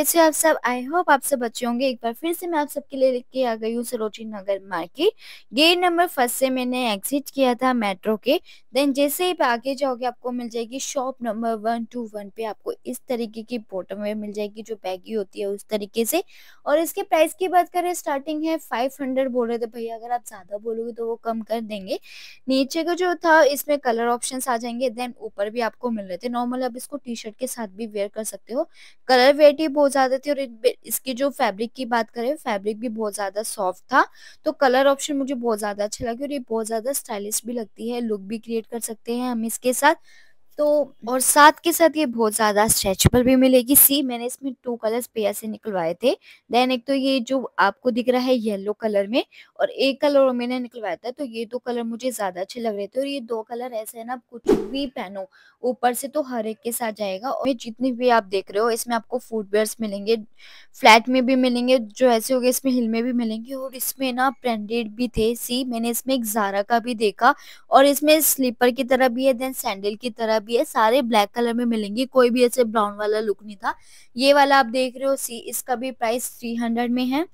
कैसे हो आप सब आई होप आप सब बच्चे होंगे एक बार फिर से मैं आप सबके लिए के आ गई हूँ Saroji Nagar market gate number first से मैंने एग्जिट किया था मेट्रो के देन जैसे ही आगे जाओगे आपको मिल जाएगी shop number one two one पे आपको इस तरीके की बॉटम वेयर मिल जाएगी जो बैगी होती है उस तरीके से और इसके प्राइस की बात करें स्टार्टिंग है फाइव हंड्रेड बोल रहे थे भैया अगर आप ज़्यादा बोलोगे तो वो कम कर देंगे नीचे का जो था इसमें कलर ऑप्शन आ जाएंगे देन ऊपर भी आपको मिल रहे थे नॉर्मल आप इसको टी शर्ट के साथ भी वेयर कर सकते हो कलर वेटी बहुत बहुत ज्यादा थी और इसकी जो फैब्रिक की बात करें फैब्रिक भी बहुत ज्यादा सॉफ्ट था तो कलर ऑप्शन मुझे बहुत ज्यादा अच्छा लगे और ये बहुत ज्यादा स्टाइलिश भी लगती है लुक भी क्रिएट कर सकते हैं हम इसके साथ तो और साथ के साथ ये बहुत ज़्यादा स्ट्रेचेबल भी मिलेगी सी मैंने इसमें टू कलर्स पेयर से निकलवाए थे देन एक तो ये जो आपको दिख रहा है येलो कलर में और एक कलर मैंने निकलवाया था तो ये दो कलर मुझे ज़्यादा अच्छे लग रहे थे और ये दो कलर ऐसे है ना आप कुछ भी पहनो ऊपर से तो हर एक के साथ जाएगा और जितने भी आप देख रहे हो इसमें आपको फुटवेयर्स मिलेंगे फ्लैट में भी मिलेंगे जो ऐसे हो गए इसमें हिल में भी मिलेंगे और इसमें ना ब्रांडेड भी थे सी मैंने इसमें एक जारा का भी देखा और इसमें स्लीपर की तरह भी है देन सैंडल की तरह भी है सारे ब्लैक कलर में मिलेंगे कोई भी ऐसे ब्राउन वाला लुक नहीं था ये वाला आप देख रहे हो सी इसका भी प्राइस थ्री हंड्रेड में है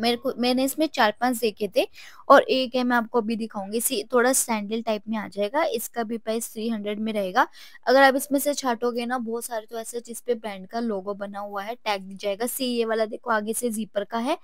मेरे को मैंने इसमें चार पांच देखे थे और एक है मैं आपको अभी दिखाऊंगी इसी थोड़ा सैंडल टाइप में आ जाएगा इसका भी प्राइस थ्री हंड्रेड में रहेगा अगर आप इसमें से छाटोगे ना बहुत सारे तो ऐसे जिसपे ब्रांड का लोगो बना हुआ है टैग दी जाएगा सी ये वाला देखो आगे से जीपर का है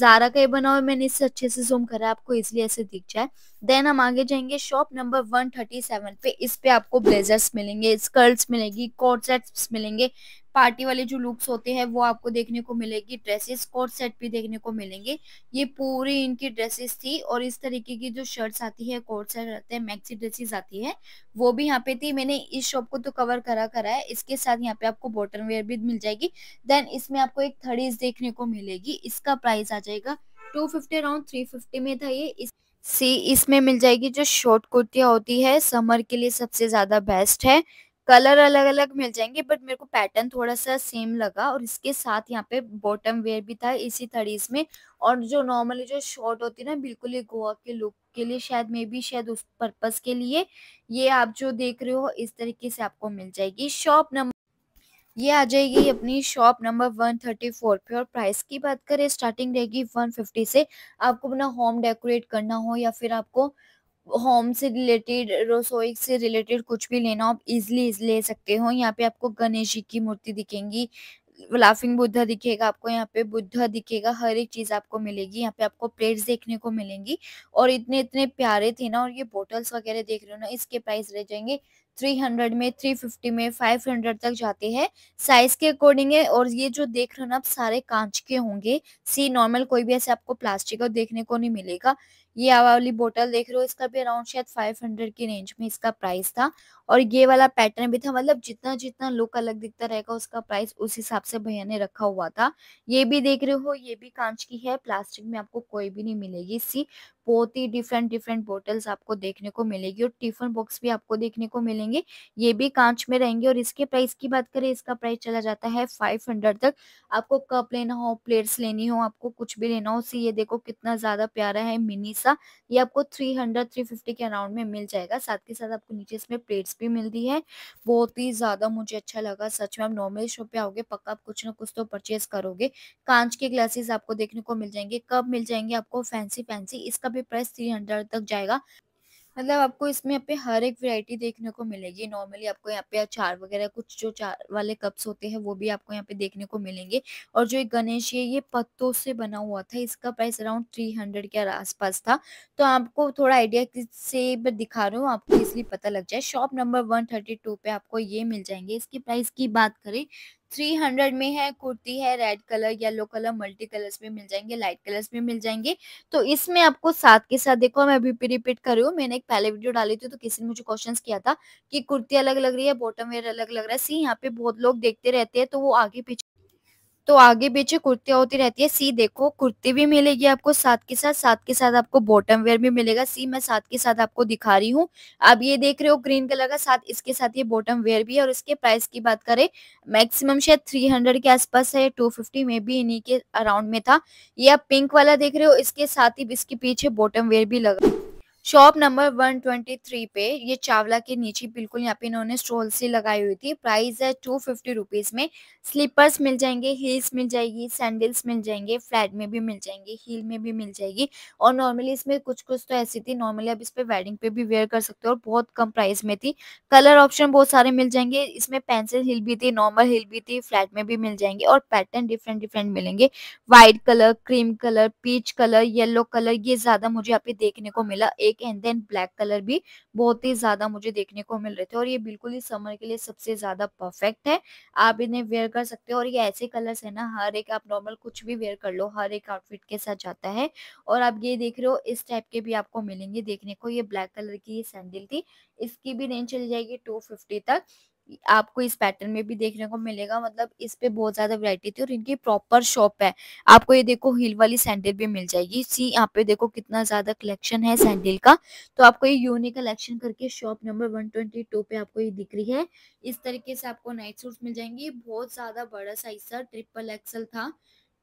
जारा का ये बना हुआ है मैंने इससे अच्छे से जूम करा आपको इसलिए ऐसे दिख जाए देन हम आगे जाएंगे shop number one thirty seven पे इस पे आपको ब्लेजर्स मिलेंगे स्कर्ट्स मिलेगी कॉर्ड सेट्स मिलेंगे पार्टी वाले जो लुक्स होते हैं वो आपको देखने को मिलेगी ड्रेसेस कोट सेट भी देखने को मिलेंगे ये पूरी इनकी ड्रेसेस थी और इस तरीके की जो शर्ट्स आती है कोर्ट सेट रहते हैं मैक्सी ड्रेसेस आती है वो भी यहाँ पे थी मैंने इस शॉप को तो कवर करा करा है इसके साथ यहाँ पे आपको बॉटम वेयर भी मिल जाएगी देन इसमें आपको एक थर्डीज देखने को मिलेगी इसका प्राइस आ जाएगा two fifty around three fifty में था ये इस सी इसमें मिल जाएगी जो शॉर्ट कुर्तियाँ होती है समर के लिए सबसे ज़्यादा बेस्ट है कलर अलग अलग मिल जाएंगे बट मेरे को पैटर्न थोड़ा सा सेम लगा और इसके साथ यहाँ पे बॉटम वेयर भी था इसी थड़ीज में और जो नॉर्मली जो शॉर्ट होती है ना बिल्कुल ही गोवा के लुक के लिए शायद मे भी शायद उस पर्पज के लिए ये आप जो देख रहे हो इस तरीके से आपको मिल जाएगी शॉप नंबर ये आ जाएगी अपनी शॉप नंबर 134 पे और प्राइस की बात करें स्टार्टिंग रहेगी 150 से आपको अपना होम डेकोरेट करना हो या फिर आपको होम से रिलेटेड रसोई से रिलेटेड कुछ भी लेना आप इजली ले सकते हो यहाँ पे आपको गणेश जी की मूर्ति दिखेंगी लाफिंग बुद्धा दिखेगा आपको यहाँ पे बुद्धा दिखेगा हर एक चीज आपको मिलेगी यहाँ पे आपको प्लेट्स देखने को मिलेंगी और इतने इतने प्यारे थे ना और ये बोटल्स वगैरह देख रहे हो ना इसके प्राइस रह जाएंगे 300 में 350 में 500 तक जाते हैं साइज के अकॉर्डिंग है और ये जो देख रहे हो ना आप सारे कांच के होंगे सी नॉर्मल कोई भी ऐसे आपको प्लास्टिक का देखने को नहीं मिलेगा ये वाली बोतल देख रहे हो इसका भी अराउंड शायद 500 की रेंज में इसका प्राइस था और ये वाला पैटर्न भी था मतलब जितना जितना लुक अलग दिखता रहेगा उसका प्राइस उस हिसाब से भैया ने रखा हुआ था ये भी देख रहे हो ये भी कांच की है प्लास्टिक में आपको कोई भी नहीं मिलेगी इसी बहुत ही डिफरेंट डिफरेंट बॉटल्स आपको देखने को मिलेगी और टिफन बॉक्स भी आपको देखने को मिलेंगे ये भी कांच में रहेंगे और इसके प्राइस की बात करें इसका प्राइस चला जाता है फाइव हंड्रेड तक आपको कप लेना हो प्लेट्स लेनी हो आपको कुछ भी लेना हो सी ये देखो कितना ज्यादा प्यारा है मिनी सा ये आपको थ्री हंड्रेड थ्री फिफ्टी के अराउंड में मिल जाएगा साथ के साथ आपको नीचे इसमें प्लेट्स भी मिलती है बहुत ही ज्यादा मुझे अच्छा लगा सच में आप नॉर्मल शॉप पे आओगे पक्का आप कुछ ना कुछ तो परचेज करोगे कांच के ग्लासेस आपको देखने को मिल जाएंगे कप मिल जाएंगे आपको फैंसी फैंसी इसका अभी प्राइस थ्री हंड्रेड तक जाएगा मतलब आपको इसमें यहाँ पे हर एक वैरायटी देखने को मिलेगी नॉर्मली आपको यहाँ पे अचार वगैरह कुछ जो चार वाले कप्स होते हैं वो भी आपको यहाँ पे देखने को मिलेंगे और जो एक गणेश है ये पत्तों से बना हुआ था इसका प्राइस अराउंड थ्री हंड्रेड के आसपास था तो आपको थोड़ा आइडिया से दिखा रहा हूँ आपको इसलिए पता लग जाए शॉप नंबर वन पे आपको ये मिल जाएंगे इसकी प्राइस की बात करें थ्री हंड्रेड में है कुर्ती है red colour yellow colour multi colours में मिल जाएंगे लाइट कलर्स में मिल जाएंगे तो इसमें आपको साथ के साथ देखो मैं अभी रिपीट कर रही हूँ मैंने एक पहले वीडियो डाली थी तो किसी ने मुझे क्वेश्चन किया था कि कुर्ती अलग लग रही है बॉटम वेयर अलग लग रहा है सी यहाँ पे बहुत लोग देखते रहते हैं तो वो आगे पीछे तो आगे पीछे कुर्तियाँ होती रहती है सी देखो कुर्ती भी मिलेगी आपको साथ के साथ साथ के साथ आपको बॉटम वेयर भी मिलेगा सी मैं साथ के साथ आपको दिखा रही हूँ आप ये देख रहे हो ग्रीन कलर का साथ इसके साथ ये बॉटम वेयर भी है और इसके प्राइस की बात करें मैक्सिमम शायद थ्री हंड्रेड के आसपास है टू फिफ्टी में भी इन्हीं के अराउंड में था ये आप पिंक वाला देख रहे हो इसके साथ ही इसके पीछे बॉटम वेयर भी लगा शॉप नंबर 123 पे ये चावला के नीचे बिल्कुल यहाँ पे इन्होंने स्टॉल सी लगाई हुई थी प्राइस है टू फिफ्टी रुपीज़ में स्लीपर्स मिल जाएंगे हील्स मिल जाएगी सैंडल्स मिल जाएंगे फ्लैट में भी मिल जाएंगे हील में भी मिल जाएगी और नॉर्मली इसमें कुछ कुछ तो ऐसी थी नॉर्मली आप इस पर वेडिंग पे भी वेयर कर सकते हो और बहुत कम प्राइस में थी कलर ऑप्शन बहुत सारे मिल जाएंगे इसमें पेंसिल हिल भी थी नॉर्मल हिल भी थी फ्लैट में भी मिल जाएंगे और पैटर्न डिफरेंट डिफरेंट मिलेंगे white colour cream colour peach colour yellow colour ये ज़्यादा मुझे यहाँ पे देखने को मिला एक black and then black colour भी बहुत ही ज्यादा मुझे देखने को मिल रहे थे और ये बिल्कुल ही समर के लिए सबसे ज्यादा परफेक्ट है आप इन्हें वेयर कर सकते हो और ये ऐसे कलर्स है ना हर एक आप नॉर्मल कुछ भी वेयर कर लो हर एक आउटफिट के साथ जाता है और आप ये देख रहे हो इस टाइप के भी आपको मिलेंगे देखने को ये ब्लैक कलर की ये सैंडल थी इसकी भी रेंज चली जाएगी टू तक आपको इस पैटर्न में भी देखने को मिलेगा मतलब इस पे बहुत ज्यादा वैरायटी थी और इनकी प्रॉपर शॉप है आपको ये देखो हील वाली सैंडल भी मिल जाएगी सी यहाँ पे देखो कितना ज्यादा कलेक्शन है सैंडल का तो आपको ये यूनिक कलेक्शन करके shop number one twenty two पे आपको ये दिख रही है इस तरीके से आपको नाइट सूट मिल जाएंगे बहुत ज्यादा बड़ा साइज था ट्रिपल एक्सल था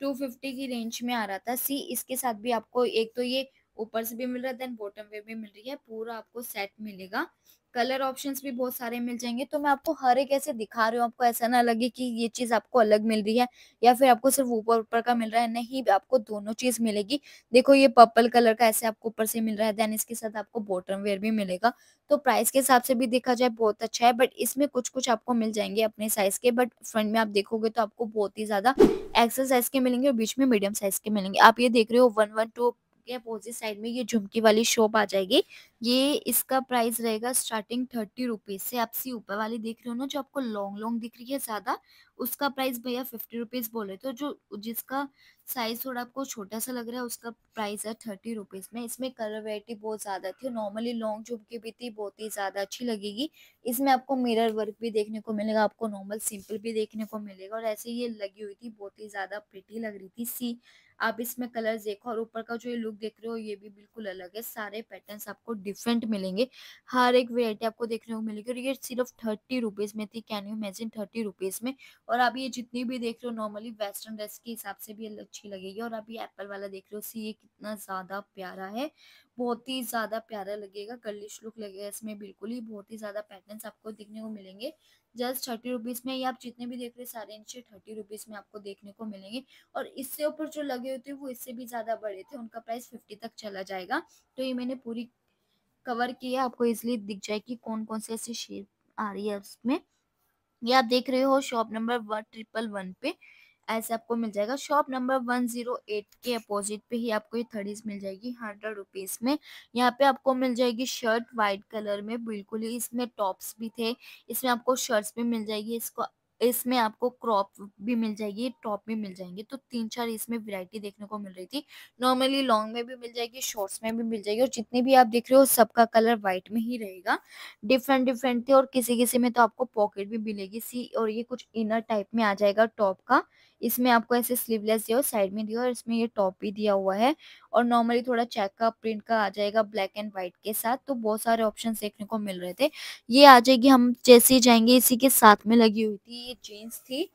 टू फिफ्टी की रेंज में आ रहा था सी इसके साथ भी आपको एक तो ये ऊपर से भी मिल रहा है देन बॉटम वे भी मिल रही है पूरा आपको सेट मिलेगा कलर ऑप्शंस भी बहुत सारे मिल जाएंगे तो मैं आपको हर एक ऐसे दिखा रही हूँ आपको ऐसा ना लगे कि ये चीज़ आपको अलग मिल रही है या फिर आपको सिर्फ ऊपर ऊपर का मिल रहा है नहीं आपको दोनों चीज़ मिलेगी देखो ये पर्पल कलर का ऐसे आपको ऊपर से मिल रहा है देन इसके साथ आपको बॉटम वेयर भी मिलेगा तो प्राइस के हिसाब से भी देखा जाए बहुत अच्छा है बट इसमें कुछ कुछ आपको मिल जाएंगे अपने साइज के बट फ्रंट में आप देखोगे तो आपको बहुत ही ज़्यादा एक्सल साइज के मिलेंगे और बीच में मीडियम साइज के मिलेंगे आप ये देख रहे हो वन वन टू के अपोजिट साइड में ये झुमकी वाली शॉप आ जाएगी ये इसका प्राइस रहेगा स्टार्टिंग थर्टी रुपीज से आप सी ऊपर वाली देख रहे हो ना जो आपको लॉन्ग लॉन्ग दिख रही है ज्यादा उसका प्राइस भैया फिफ्टी रुपीज बोले तो जो जिसका साइज थोड़ा आपको छोटा सा लग रहा है उसका प्राइस है थर्टी रुपीज में इसमें कलर वेरायटी बहुत ज्यादा थी नॉर्मली लॉन्ग झुमकी भी थी बहुत ही ज्यादा अच्छी लगेगी इसमें आपको मिरर वर्क भी देखने को मिलेगा आपको नॉर्मल सिंपल भी देखने को मिलेगा और ऐसे ये लगी हुई थी बहुत ही ज्यादा प्रिटी लग रही थी सी आप इसमें कलर्स देखो और ऊपर का जो ये लुक देख रहे हो ये भी बिल्कुल अलग है सारे पैटर्न्स आपको डिफरेंट मिलेंगे हर एक वेरायटी आपको देखने को मिलेगी और ये सिर्फ थर्टी रुपीज में थी can you imagine thirty rupees में और आप ये जितनी भी देख रहे हो नॉर्मली वेस्टर्न ड्रेस के हिसाब से भी अच्छी लगेगी और आप ये एप्पल वाला देख रहे हो सी ये कितना ज्यादा प्यारा है बहुत ही ज्यादा प्यारा लगेगा गर्लिश लुक लगेगा इसमें बिल्कुल ही बहुत ही ज्यादा पैटर्न्स आपको देखने को मिलेंगे जस्ट थर्टी रुपीज़ में ये आप जितने भी देख रहे हैं सारे नीचे थर्टी रुपीज़ में आपको देखने को मिलेंगे और इससे ऊपर जो लगे होते हैं वो इससे भी ज़्यादा बड़े थे उनका प्राइस फिफ्टी तक चला जाएगा तो ये मैंने पूरी कवर की है आपको इसलिए दिख जाए कि कौन कौन से ऐसी शेप आ रही है उसमें ये आप देख रहे हो shop number one triple one पे ऐसे आपको मिल जाएगा shop number one zero eight के अपोजिट पे ही आपको ये थर्डीज मिल जाएगी हंड्रेड रुपीज में यहाँ पे आपको मिल जाएगी शर्ट व्हाइट कलर में बिल्कुल ही इसमें टॉप्स भी थे इसमें आपको शर्ट्स भी मिल जाएगी इसको इसमें आपको क्रॉप भी मिल जाएगी टॉप भी मिल जाएंगे तो तीन चार इसमें वैरायटी देखने को मिल रही थी नॉर्मली लॉन्ग में भी मिल जाएगी शॉर्ट्स में भी मिल जाएगी और जितने भी आप देख रहे हो सबका कलर व्हाइट में ही रहेगा डिफरेंट डिफरेंट थे और किसी किसी में तो आपको पॉकेट भी मिलेगी सी और ये कुछ इनर टाइप में आ जाएगा टॉप का इसमें आपको ऐसे स्लीवलेस दिया साइड में दिया और इसमें ये टॉप भी दिया हुआ है और नॉर्मली थोड़ा चेक का प्रिंट का आ जाएगा ब्लैक एंड व्हाइट के साथ तो बहुत सारे ऑप्शन देखने को मिल रहे थे ये आ जाएगी हम जैसे ही जाएंगे इसी के साथ में लगी हुई थी ये जीन्स थी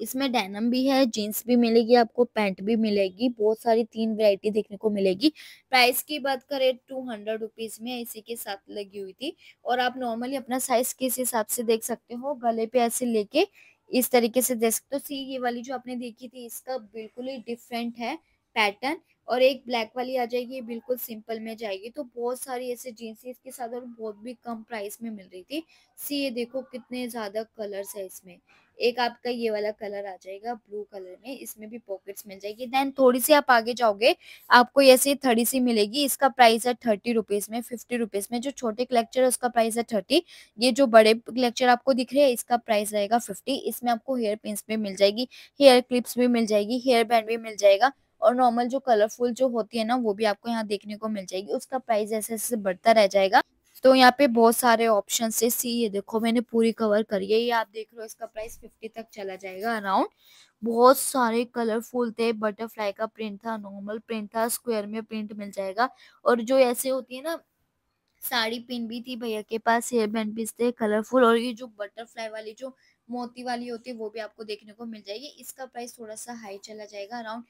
इसमें डेनम भी है जीन्स भी मिलेगी आपको पैंट भी मिलेगी बहुत सारी तीन वैरायटी देखने को मिलेगी प्राइस की बात करें टू हंड्रेड रुपीज में इसी के साथ लगी हुई थी और आप नॉर्मली अपना साइज किस हिसाब से देख सकते हो गले पे ऐसे लेके इस तरीके से देख सकते हो सी ये वाली जो आपने देखी थी इसका बिल्कुल ही डिफरेंट है पैटर्न और एक ब्लैक वाली आ जाएगी ये बिल्कुल सिंपल में जाएगी तो बहुत सारी ऐसे जीन्स इसके साथ और बहुत भी कम प्राइस में मिल रही थी सी ये देखो कितने ज़्यादा कलर्स है इसमें एक आपका ये वाला कलर आ जाएगा ब्लू कलर में इसमें भी पॉकेट्स मिल जाएगी देन थोड़ी सी आप आगे जाओगे आपको ऐसे थड़ी सी मिलेगी इसका प्राइस है थर्टी रुपीज में फिफ्टी रुपीज में जो छोटे कलेक्चर है उसका प्राइस है थर्टी ये जो बड़े कलेक्चर आपको दिख रहे हैं इसका प्राइस रहेगा फिफ्टी इसमें आपको हेयर पिंस भी मिल जाएगी हेयर क्लिप्स भी मिल जाएगी हेयर बैंड भी मिल जाएगा और नॉर्मल जो कलरफुल जो होती है ना वो भी आपको यहाँ देखने को मिल जाएगी उसका प्राइस ऐसे ऐसे बढ़ता रह जाएगा तो यहाँ पे बहुत सारे ऑप्शन है सी ये देखो मैंने पूरी कवर करी है ये आप देख रहे हो इसका प्राइस फिफ्टी तक चला जाएगा अराउंड बहुत सारे कलरफुल थे बटरफ्लाई का प्रिंट था नॉर्मल प्रिंट था स्क्वायर में प्रिंट मिल जाएगा और जो ऐसे होती है ना साड़ी पिन भी थी भैया के पास हेयर बैंड भी थे कलरफुल और ये जो बटरफ्लाई वाली जो मोती वाली होती है वो भी आपको देखने को मिल जाएगी इसका प्राइस थोड़ा सा हाई चला जाएगा अराउंड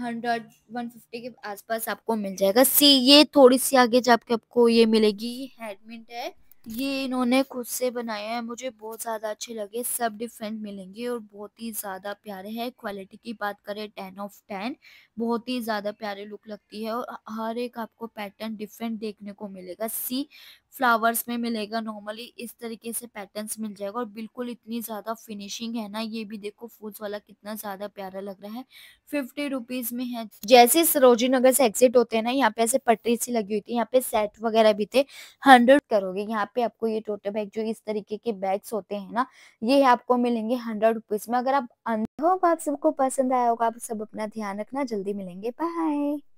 हंड्रेड वन फिफ्टी के आसपास आपको मिल जाएगा सी ये थोड़ी सी आगे जाके आपको ये मिलेगी हैंडमेड है ये इन्होंने खुद से बनाया है मुझे बहुत ज़्यादा अच्छे लगे सब डिफरेंट मिलेंगे और बहुत ही ज़्यादा प्यारे हैं क्वालिटी की बात करें टेन ऑफ टेन बहुत ही ज़्यादा प्यारे लुक लगती है और हर एक आपको पैटर्न डिफरेंट देखने को मिलेगा सी फ्लावर्स में मिलेगा नॉर्मली इस तरीके से पैटर्न्स मिल जाएगा और बिल्कुल इतनी ज़्यादा फिनिशिंग है ना ये भी देखो फूल्स वाला कितना ज़्यादा प्यारा लग रहा है फिफ्टी रुपीज़ में है जैसे सरोजी नगर से एग्जिट होते हैं ना यहाँ पे ऐसे पटरी सी लगी हुई थी यहाँ पे सेट वगैरह भी थे हंड्रेड करोगे यहाँ पे आपको ये टोटल बैग जो इस तरीके के बैग्स होते हैं ना ये आपको मिलेंगे हंड्रेड रुपीज़ में अगर आप अंदर आप सबको पसंद आया होगा आप सब अपना ध्यान रखना जल्दी मिलेंगे बाय